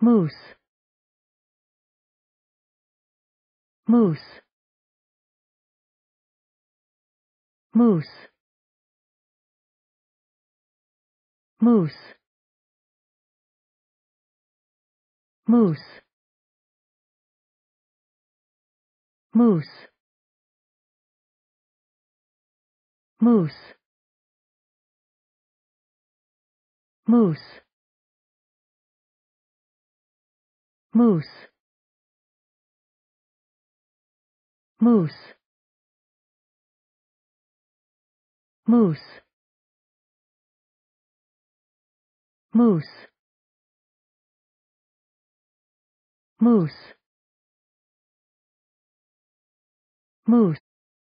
moose moose moose moose moose moose moose moose moose moose moose moose moose moose